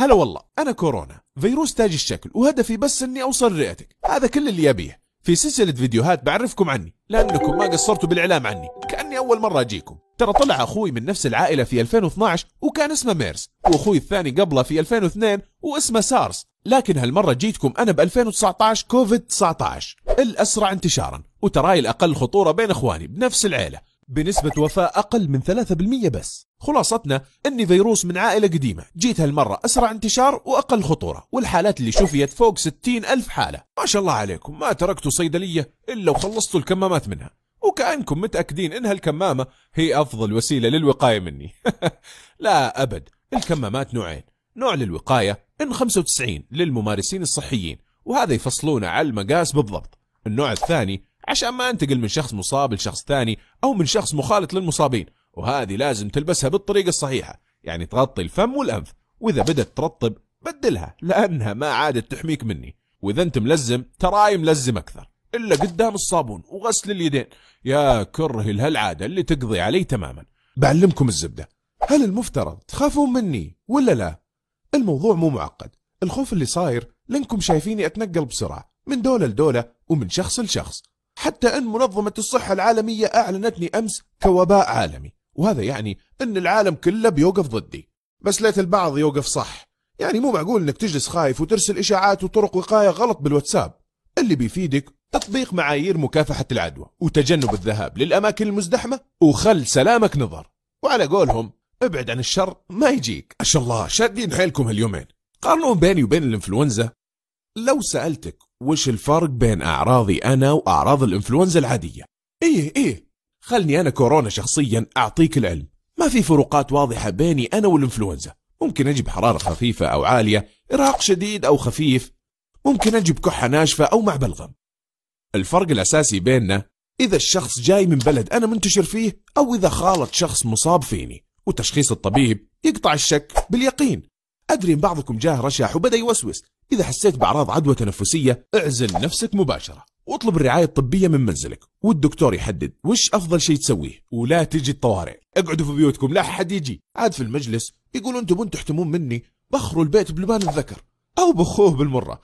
هلا والله أنا كورونا فيروس تاج الشكل وهدفي بس إني أوصل رئتك هذا كل اللي أبيه في سلسلة فيديوهات بعرفكم عني لأنكم ما قصرتوا بالإعلام عني كأني أول مرة أجيكم ترى طلع أخوي من نفس العائلة في 2012 وكان اسمه ميرس وأخوي الثاني قبله في 2002 واسمه سارس لكن هالمرة جيتكم أنا ب 2019 كوفيد 19 الأسرع انتشارا وتراي الأقل خطورة بين إخواني بنفس العيلة بنسبة وفاة أقل من 3% بس خلاصتنا أني فيروس من عائلة قديمة جيت هالمرة أسرع انتشار وأقل خطورة والحالات اللي شفيت فوق 60 ألف حالة ما شاء الله عليكم ما تركتوا صيدلية إلا وخلصتوا الكمامات منها وكأنكم متأكدين إن هالكمامة هي أفضل وسيلة للوقاية مني لا أبد الكمامات نوعين نوع للوقاية إن 95 للممارسين الصحيين وهذا يفصلونه على المقاس بالضبط النوع الثاني عشان ما انتقل من شخص مصاب لشخص ثاني أو من شخص مخالط للمصابين وهذه لازم تلبسها بالطريقة الصحيحة يعني تغطي الفم والأنف وإذا بدت ترطب بدلها لأنها ما عادت تحميك مني وإذا أنت ملزم تراي ملزم أكثر إلا قدام الصابون وغسل اليدين يا كره لهالعادة اللي تقضي علي تماما بعلمكم الزبدة هل المفترض تخافون مني ولا لا؟ الموضوع مو معقد الخوف اللي صاير لأنكم شايفيني أتنقل بسرعة من دولة لدولة ومن شخص لشخص حتى أن منظمة الصحة العالمية أعلنتني أمس كوباء عالمي وهذا يعني أن العالم كله بيوقف ضدي بس ليت البعض يوقف صح يعني مو معقول أنك تجلس خايف وترسل إشاعات وطرق وقاية غلط بالواتساب اللي بيفيدك تطبيق معايير مكافحة العدوى وتجنب الذهاب للأماكن المزدحمة وخل سلامك نظر وعلى قولهم ابعد عن الشر ما يجيك ما شاء الله شادين حيلكم هاليومين قارنوا بيني وبين الانفلونزا لو سألتك وش الفرق بين أعراضي أنا وأعراض الإنفلونزا العادية؟ إيه إيه خلني أنا كورونا شخصيا أعطيك العلم ما في فروقات واضحة بيني أنا والإنفلونزا ممكن أجيب حرارة خفيفة أو عالية إرهاق شديد أو خفيف ممكن أجيب كحة ناشفة أو مع بلغم الفرق الأساسي بيننا إذا الشخص جاي من بلد أنا منتشر فيه أو إذا خالط شخص مصاب فيني وتشخيص الطبيب يقطع الشك باليقين أدري إن بعضكم جاه رشح وبدأ يوسوس إذا حسيت بأعراض عدوى تنفسية اعزل نفسك مباشرة واطلب الرعاية الطبية من منزلك والدكتور يحدد وش أفضل شيء تسويه ولا تجي الطوارئ اقعدوا في بيوتكم لا حد يجي عاد في المجلس يقولوا انتم انتم تحتمون مني بخروا البيت بلبان الذكر أو بخوه بالمرة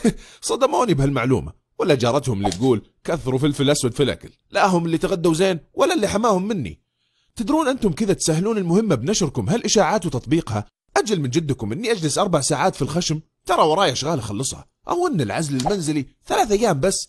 صدموني بهالمعلومة ولا جارتهم اللي تقول كثروا فلفل أسود في الأكل لا هم اللي تغدوا زين ولا اللي حماهم مني تدرون أنتم كذا تسهلون المهمة بنشركم هالإشاعات وتطبيقها أجل من جدكم أني أجلس أربع ساعات في الخشم ترى ورايا اشغال اخلصها او ان العزل المنزلي ثلاث ايام بس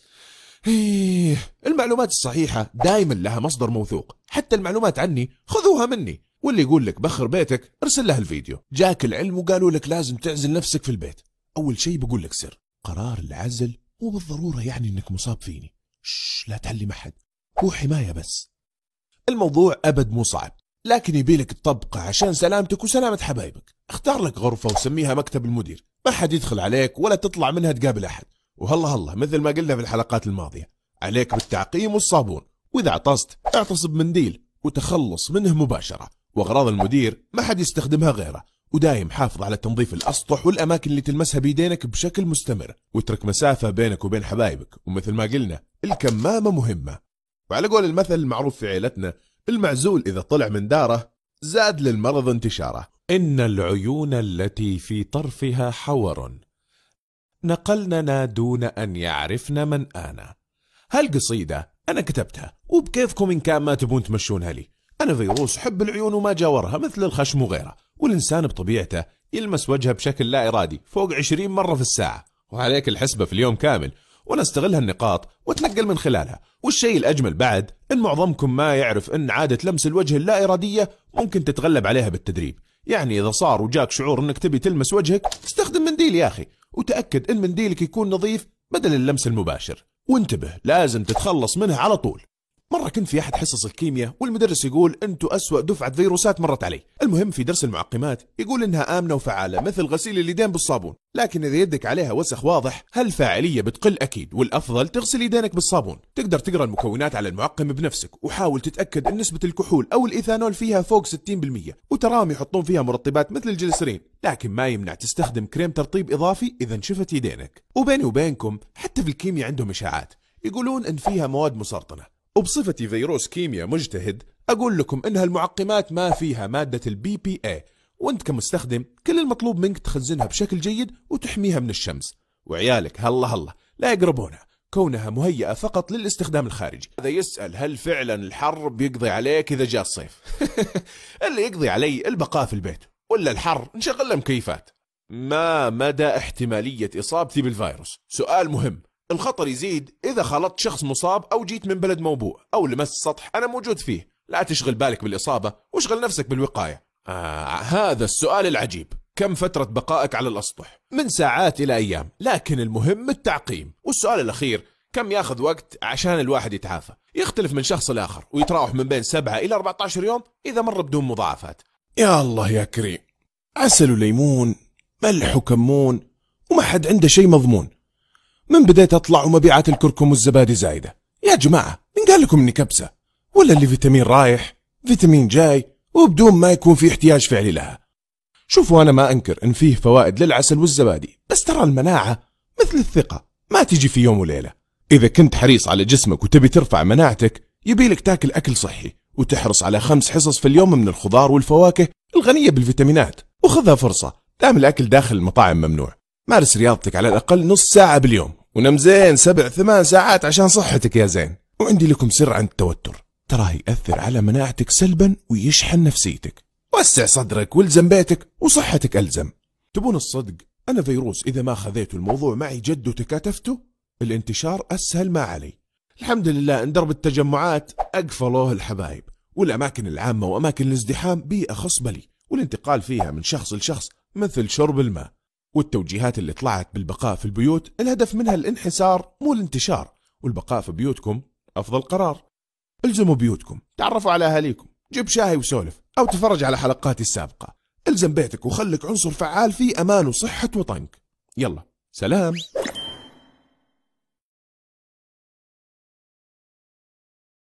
إيه المعلومات الصحيحة دايما لها مصدر موثوق حتى المعلومات عني خذوها مني واللي يقول لك بخر بيتك ارسل له الفيديو جاك العلم وقالوا لك لازم تعزل نفسك في البيت أول شيء بقول لك سر قرار العزل مو بالضرورة يعني انك مصاب فيني شش لا تعلم أحد هو حماية بس الموضوع أبد مو صعب لكن يبيلك تطبقه عشان سلامتك وسلامة حبايبك اختار لك غرفة وسميها مكتب المدير ما حد يدخل عليك ولا تطلع منها تقابل أحد وهلا هلا مثل ما قلنا في الحلقات الماضية عليك بالتعقيم والصابون وإذا عطست اعتص بمنديل وتخلص منه مباشرة وأغراض المدير ما حد يستخدمها غيره ودايم حافظ على تنظيف الأسطح والأماكن اللي تلمسها بيدينك بشكل مستمر واترك مسافة بينك وبين حبايبك ومثل ما قلنا الكمامة مهمة وعلى قول المثل المعروف في عيلتنا المعزول إذا طلع من داره زاد للمرض انتشاره إن العيون التي في طرفها حور نقلننا دون أن يعرفن من أنا هالقصيدة أنا كتبتها وبكيفكم إن كان ما تبون تمشونها لي أنا فيروس حب العيون وما جاورها مثل الخشم وغيره والإنسان بطبيعته يلمس وجهه بشكل لا إرادي فوق عشرين مرة في الساعة وعليك الحسبة في اليوم كامل وأنا استغل هالنقاط وأتنقل من خلالها والشيء الأجمل بعد إن معظمكم ما يعرف إن عادة لمس الوجه اللا إرادية ممكن تتغلب عليها بالتدريب يعني إذا صار وجاك شعور أنك تبي تلمس وجهك استخدم منديل يا أخي وتأكد أن منديلك يكون نظيف بدل اللمس المباشر وانتبه لازم تتخلص منه على طول مرة كنت في أحد حصص الكيمياء والمدرس يقول أنتوا أسوأ دفعة فيروسات مرت علي المهم في درس المعقمات يقول إنها آمنة وفعالة مثل غسيل اليدين بالصابون لكن إذا يدك عليها وسخ واضح هالفاعلية بتقل أكيد والأفضل تغسل يدينك بالصابون تقدر تقرأ المكونات على المعقم بنفسك وحاول تتأكد أن نسبة الكحول أو الإيثانول فيها فوق 60% وتراهم يحطون فيها مرطبات مثل الجلسرين لكن ما يمنع تستخدم كريم ترطيب إضافي إذا انشفت يدينك وبيني وبينكم حتى في الكيمياء عندهم إشاعات يقولون ان فيها مواد مسرطنه وبصفتي فيروس كيمياء مجتهد أقول لكم إنها المعقمات ما فيها مادة البي بي اي وانت كمستخدم كل المطلوب منك تخزنها بشكل جيد وتحميها من الشمس وعيالك هلا هلا لا يقربونها كونها مهيئة فقط للاستخدام الخارجي هذا يسأل هل فعلا الحر بيقضي عليك إذا جاء الصيف اللي يقضي علي البقاء في البيت ولا الحر نشغل مكيفات ما مدى احتمالية إصابتي بالفيروس سؤال مهم الخطر يزيد إذا خلطت شخص مصاب أو جيت من بلد موبوء أو لمست سطح أنا موجود فيه لا تشغل بالك بالإصابة واشغل نفسك بالوقاية آه هذا السؤال العجيب كم فترة بقائك على الأسطح؟ من ساعات إلى أيام لكن المهم التعقيم والسؤال الأخير كم ياخذ وقت عشان الواحد يتعافى يختلف من شخص لآخر ويتراوح من بين 7 إلى 14 يوم إذا مر بدون مضاعفات يا الله يا كريم عسل وليمون ملح وكمون وما حد عنده شيء مضمون من بداية تطلع ومبيعات الكركم والزبادي زايدة يا جماعة من قال لكم اني كبسة ولا اللي فيتامين رايح فيتامين جاي وبدون ما يكون في احتياج فعلي لها شوفوا أنا ما أنكر إن فيه فوائد للعسل والزبادي بس ترى المناعة مثل الثقة ما تجي في يوم وليلة إذا كنت حريص على جسمك وتبي ترفع مناعتك يبيلك تاكل أكل صحي وتحرص على خمس حصص في اليوم من الخضار والفواكه الغنية بالفيتامينات وخذها فرصة دام الأكل داخل المطاعم ممنوع مارس رياضتك على الأقل نص ساعة باليوم ونم زين سبع ثمان ساعات عشان صحتك يا زين وعندي لكم سر عن التوتر تراه يأثر على مناعتك سلبا ويشحن نفسيتك وسع صدرك والزم بيتك وصحتك ألزم تبون الصدق أنا فيروس إذا ما خذيت الموضوع معي جد وتكاتفته الانتشار أسهل ما علي الحمد لله ان درب التجمعات أقفلوه الحبايب والأماكن العامة وأماكن الازدحام بيئة خصبة لي والانتقال فيها من شخص لشخص مثل شرب الماء والتوجيهات اللي طلعت بالبقاء في البيوت الهدف منها الانحسار مو الانتشار والبقاء في بيوتكم أفضل قرار الزموا بيوتكم تعرفوا على أهاليكم جيب شاهي وسولف أو تفرج على حلقاتي السابقة الزم بيتك وخلك عنصر فعال في أمان وصحة وطنك يلا سلام